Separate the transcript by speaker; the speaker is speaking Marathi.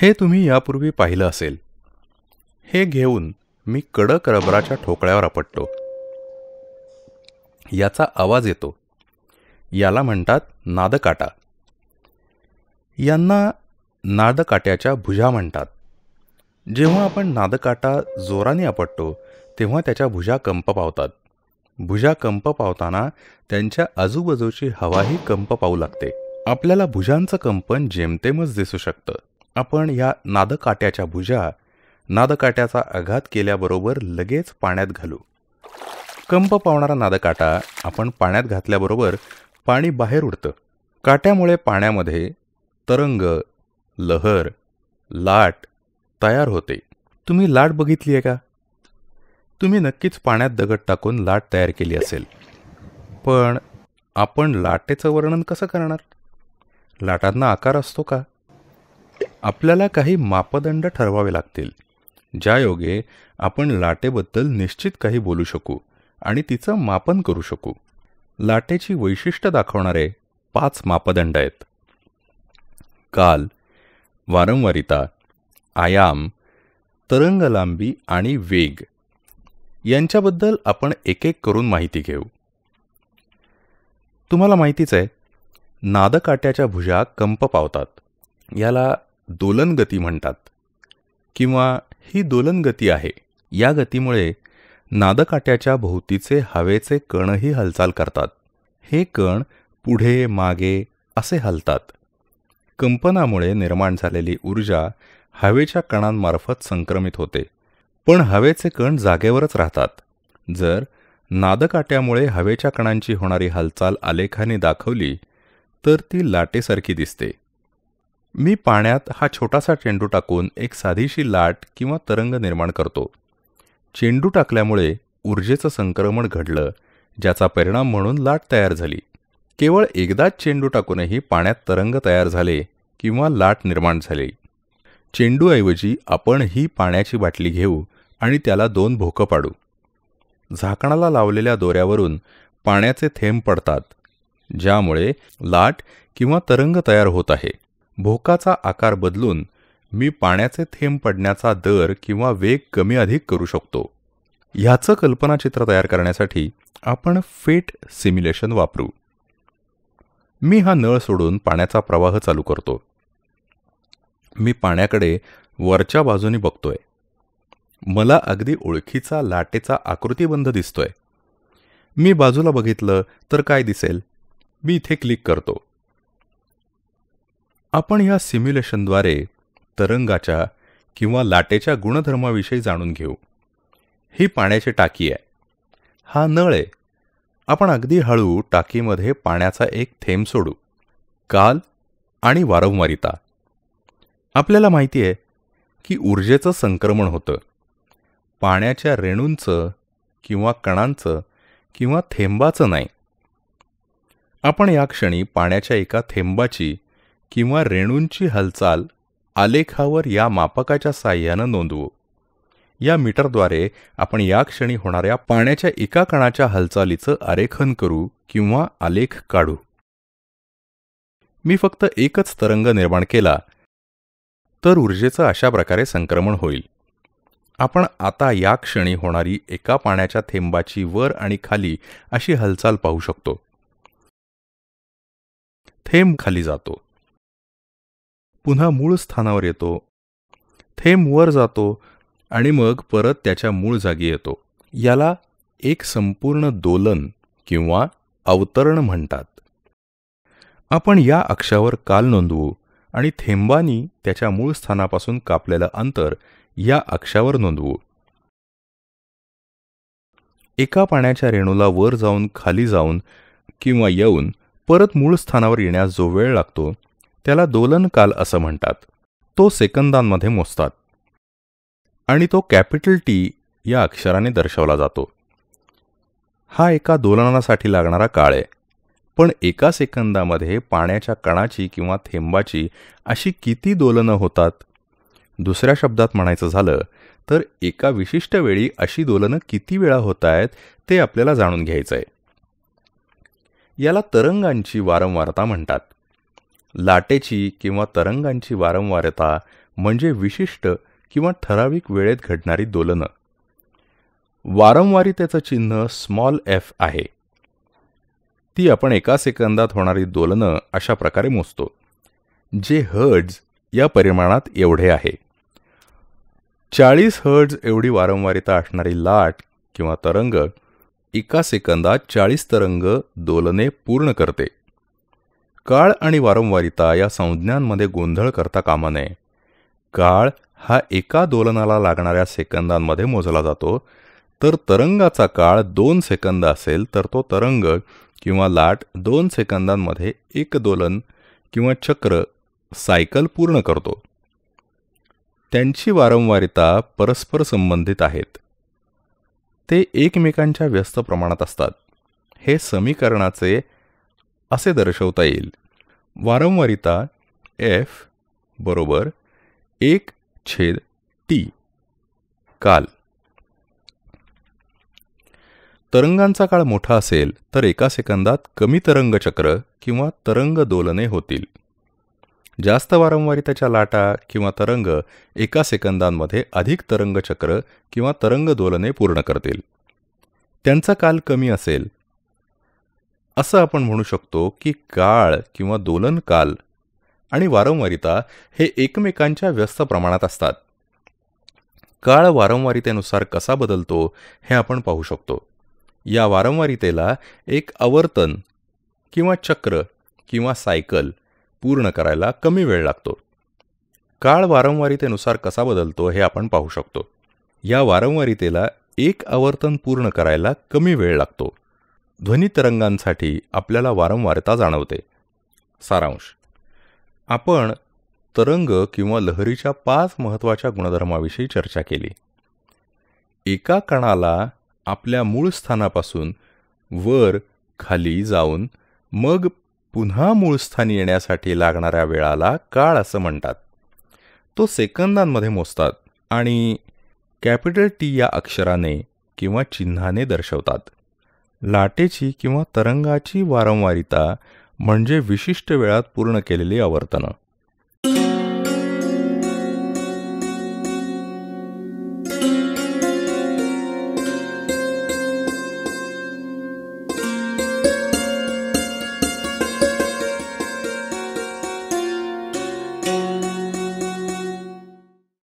Speaker 1: हे तुम्ही यापूर्वी पाहिलं असेल हे घेऊन मी कडक रबराच्या ठोकळ्यावर आपटतो याचा आवाज येतो याला म्हणतात नादकाटा यांना नादकाट्याच्या भुजा म्हणतात जेव्हा आपण नादकाटा जोराने आपटतो तेव्हा त्याच्या भुजा कंप पावतात भुजा कंप पावताना त्यांच्या आजूबाजूची हवाही कंप पावू लागते आपल्याला भुजांचं कंपन जेमतेमच दिसू शकतं आपण या नादकाट्याच्या भुजा नादकाट्याचा आघात केल्याबरोबर लगेच पाण्यात घालू कंप पावणारा नादकाटा आपण पाण्यात घातल्याबरोबर पाणी बाहेर उडतं काट्यामुळे पाण्यामध्ये तरंग लहर लाट तयार होते तुम्ही लाट बघितली आहे का तुम्ही नक्कीच पाण्यात दगड टाकून लाट तयार केली असेल पण आपण लाटेचं वर्णन कसं करणार लाटांना आकार असतो का आपल्याला काही मापदंड ठरवावे लागतील ज्यायोगे आपण लाटेबद्दल निश्चित काही बोलू शकू आणि तिचं मापन करू शकू लाटेची वैशिष्ट्य दाखवणारे पाच मापदंड आहेत काल वारंवारिता आयाम तरंगलांबी आणि वेग यांच्याबद्दल आपण एक एक करून माहिती घेऊ तुम्हाला माहितीच आहे नादकाट्याच्या भुजा कंप पावतात याला दोलनगती म्हणतात किंवा ही दोलनगती आहे या गतीमुळे नादकाट्याच्या भोवतीचे हवेचे कणही हालचाल करतात हे कण पुढे मागे असे हलतात कंपनामुळे निर्माण झालेली ऊर्जा हवेच्या कणांमार्फत संक्रमित होते पण हवेचे कण जागेवरच राहतात जर नादकाट्यामुळे हवेच्या कणांची होणारी हालचाल आलेखाने दाखवली तर ती लाटेसारखी दिसते मी पाण्यात हा छोटासा चेंडू टाकून एक साधीशी लाट किंवा तरंग निर्माण करतो चेंडू टाकल्यामुळे ऊर्जेचं संक्रमण घडलं ज्याचा परिणाम म्हणून लाट तयार झाली केवळ एकदाच चेंडू टाकूनही पाण्यात तरंग तयार झाले किंवा लाट निर्माण झाली चेंडूऐवजी आपण ही पाण्याची बाटली घेऊ आणि त्याला दोन भोकं पाडू झाकणाला लावलेल्या दोऱ्यावरून पाण्याचे थेंब पडतात ज्यामुळे लाट किंवा तरंग तयार होत आहे भोकाचा आकार बदलून मी पाण्याचे थेंब पडण्याचा दर किंवा वेग कमी अधिक करू शकतो ह्याचं कल्पनाचित्र तयार करण्यासाठी आपण फेट सिम्युलेशन वापरू मी हा नळ सोडून पाण्याचा प्रवाह चालू करतो मी पाण्याकडे वरच्या बाजूने बघतोय मला अगदी ओळखीचा लाटेचा आकृतीबंध दिसतोय मी बाजूला बघितलं तर काय दिसेल मी इथे क्लिक करतो आपण या सिम्युलेशनद्वारे तरंगाच्या किंवा लाटेच्या गुणधर्माविषयी जाणून घेऊ ही पाण्याची टाकी आहे हा नळ आहे आपण अगदी हळू टाकीमध्ये पाण्याचा एक थेंब सोडू काल आणि वारंवारिता आपल्याला माहिती आहे की ऊर्जेचं संक्रमण होतं पाण्याच्या रेणूंचं किंवा कणांचं किंवा थेंबाचं नाही आपण या क्षणी पाण्याच्या एका थेंबाची किंवा रेणूंची हालचाल आलेखावर या मापकाच्या साह्यानं नोंदवू या मीटरद्वारे आपण या क्षणी होणाऱ्या पाण्याच्या एका कणाच्या हालचालीचं आरेखन करू किंवा आलेख काढू मी फक्त एकच तरंग निर्माण केला तर ऊर्जेचं अशा प्रकारे संक्रमण होईल आपण आता या क्षणी होणारी एका पाण्याच्या थेंबाची वर आणि खाली अशी हालचाल पाहू शकतो थेंब खाली जातो पुन्हा मूळ स्थानावर येतो थेंब वर जातो आणि मग परत त्याच्या मूळ जागी येतो याला एक संपूर्ण दोलन किंवा अवतरण म्हणतात आपण या अक्षावर काल नोंदवू आणि थेंबानी त्याच्या मूळ स्थानापासून कापलेलं अंतर या अक्षावर नोंदवू एका पाण्याच्या रेणूला वर जाऊन खाली जाऊन किंवा येऊन परत मूळ स्थानावर येण्यास जो वेळ लागतो त्याला दोलन काल असं म्हणतात तो सेकंदांमध्ये मोजतात आणि तो कॅपिटल टी या अक्षराने दर्शवला जातो हा एका दोलनासाठी लागणारा काळ आहे पण एका सेकंदामध्ये पाण्याच्या कणाची किंवा थेंबाची अशी किती दोलनं होतात दुसऱ्या शब्दात म्हणायचं झालं तर एका विशिष्ट वेळी अशी दोलनं किती वेळा होत आहेत ते आपल्याला जाणून घ्यायचं आहे याला तरंगांची वारंवारता म्हणतात लाटेची किंवा तरंगांची वारंवारता म्हणजे विशिष्ट किंवा ठराविक वेळेत घडणारी दोलनं वारंवारितेचं चिन्ह स्मॉल एफ आहे ती आपण एका सेकंदात होणारी दोलनं अशा प्रकारे मोजतो जे हर्ड्स या परिमाणात एवढे आहे चाळीस हर्ड्स एवढी वारंवारिता असणारी लाट किंवा तरंग एका सेकंदात चाळीस तरंग दोलने पूर्ण करते काळ आणि वारंवारिता या संज्ञांमध्ये गोंधळ करता कामा नये काळ हा एका दोलनाला लागणाऱ्या सेकंदांमध्ये मोजला जातो तर तरंगाचा काळ दोन सेकंद असेल तर तो तरंग किंवा लाट दोन सेकंदांमध्ये एक दोलन किंवा चक्र सायकल पूर्ण करतो त्यांची वारंवारिता परस्पर संबंधित आहेत ते एकमेकांच्या व्यस्त प्रमाणात असतात हे समीकरणाचे असे दर्शवता येईल वारंवारिता एफ बरोबर एक छेद टी काल तरंगांचा काळ मोठा असेल तर एका सेकंदात कमी तरंगचक्र किंवा तरंग दोलने होतील जास्त वारंवारितेच्या लाटा किंवा तरंग एका सेकंदांमध्ये अधिक तरंगचक्र किंवा तरंग दोलने पूर्ण करतील त्यांचा काल कमी असेल असं आपण म्हणू शकतो की काळ किंवा दोलन काल आणि वारंवारिता हे एकमेकांच्या व्यस्त प्रमाणात असतात काळ वारंवारितेनुसार कसा बदलतो हे आपण पाहू शकतो या वारंवारितेला एक आवर्तन किंवा चक्र किंवा सायकल पूर्ण करायला कमी वेळ लागतो काळ वारंवारितेनुसार कसा बदलतो हे आपण पाहू शकतो या वारंवारितेला एक आवर्तन पूर्ण करायला कमी वेळ लागतो ध्वनितरंगांसाठी आपल्याला वारंवारता जाणवते सारांश आपण तरंग किंवा लहरीच्या पाच महत्त्वाच्या गुणधर्माविषयी चर्चा केली एका कणाला आपल्या मूळ स्थानापासून वर खाली जाऊन मग पुन्हा मूळ स्थानी येण्यासाठी लागणाऱ्या वेळाला काळ असं म्हणतात तो सेकंदांमध्ये मोजतात आणि कॅपिटल टी या अक्षराने किंवा चिन्हाने दर्शवतात लाटेची किंवा तरंगाची वारंवारिता म्हणजे विशिष्ट वेळात पूर्ण केलेली आवर्तनं